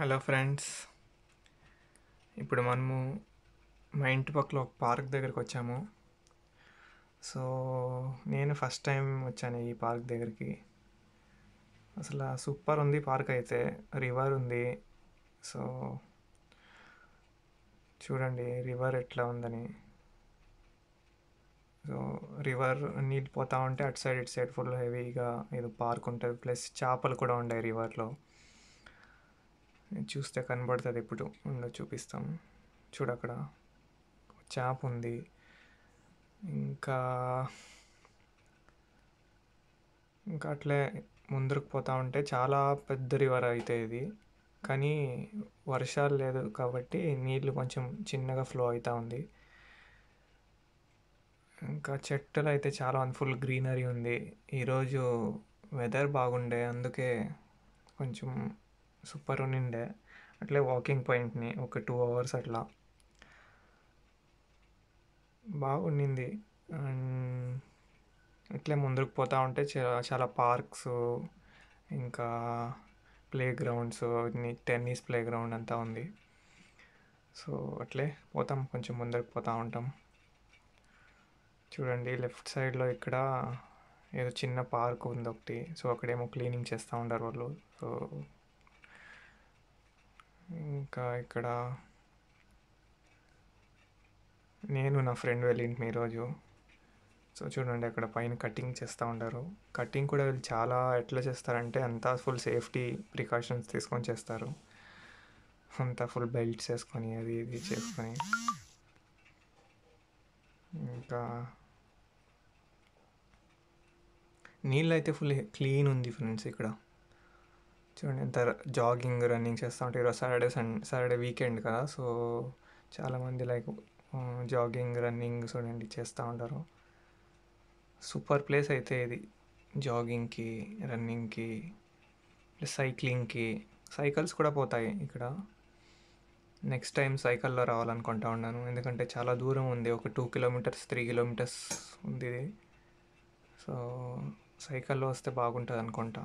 hello friends ఇప్పుడు మనము మా ఇంటి పక్కల ఒక పార్క్ దగ్గరికి వచ్చాము సో నేను ఫస్ట్ టైం వచ్చాను ఈ పార్క్ దగ్గరికి అసలు సూపర్ ఉంది పార్క్ అయితే రివర్ ఉంది సో చూడండి రివర్ ఎట్లా ఉందని సో రివర్ నీళ్ళు పోతా ఉంటే అటు సైడ్ ఇటు సైడ్ ఫుల్ హెవీగా ఏదో పార్క్ ఉంటుంది ప్లస్ చేపలు కూడా ఉన్నాయి రివర్లో చూస్తే కనబడుతుంది ఇప్పుడు ఉండో చూపిస్తాము చూడు అక్కడ చేప ఉంది ఇంకా ఇంకా అట్లే ముందరకు పోతా ఉంటే చాలా పెద్ద రివర్ అయితే ఇది కానీ వర్షాలు లేదు కాబట్టి నీళ్ళు కొంచెం చిన్నగా ఫ్లో అవుతూ ఉంది ఇంకా చెట్టులు అయితే చాలా ఫుల్ గ్రీనరీ ఉంది ఈరోజు వెదర్ బాగుండే అందుకే కొంచెం సూపర్ ఉండే అట్లే వాకింగ్ పాయింట్ని ఒక టూ అవర్స్ అట్లా బాగుండింది అండ్ ఇట్లే ముందుకు పోతూ ఉంటే చాలా పార్క్స్ ఇంకా play grounds tennis play ground అంతా ఉంది సో అట్లే పోతాం కొంచెం ముందరకు పోతూ ఉంటాం చూడండి లెఫ్ట్ సైడ్లో ఇక్కడ ఏదో చిన్న పార్క్ ఉంది ఒకటి సో అక్కడేమో క్లీనింగ్ చేస్తూ ఉంటారు వాళ్ళు సో ఇంకా ఇక్కడ నేను నా ఫ్రెండ్ వెళ్ళింటి ఈరోజు సో చూడండి అక్కడ పైన కటింగ్ చేస్తూ ఉంటారు కటింగ్ కూడా వీళ్ళు చాలా ఎట్లా చేస్తారంటే అంతా ఫుల్ సేఫ్టీ ప్రికాషన్స్ తీసుకొని చేస్తారు అంతా ఫుల్ బెల్ట్స్ వేసుకొని అది ఇది చేసుకొని ఇంకా నీళ్ళు అయితే ఫుల్ క్లీన్ ఉంది ఫ్రెండ్స్ ఇక్కడ చూడండి ఎంత జాగింగ్ రన్నింగ్ చేస్తూ ఉంటారు ఈరోజు సాటర్డే సన్ సాటర్డే వీకెండ్ కదా సో చాలామంది లైక్ జాగింగ్ రన్నింగ్ చూడండి చేస్తూ ఉంటారు సూపర్ ప్లేస్ అయితే ఇది జాగింగ్కి రన్నింగ్కి సైక్లింగ్కి సైకిల్స్ కూడా పోతాయి ఇక్కడ నెక్స్ట్ టైం సైకిల్లో రావాలనుకుంటా ఉన్నాను ఎందుకంటే చాలా దూరం ఉంది ఒక టూ కిలోమీటర్స్ త్రీ కిలోమీటర్స్ ఉంది సో సైకిల్లో వస్తే బాగుంటుంది అనుకుంటా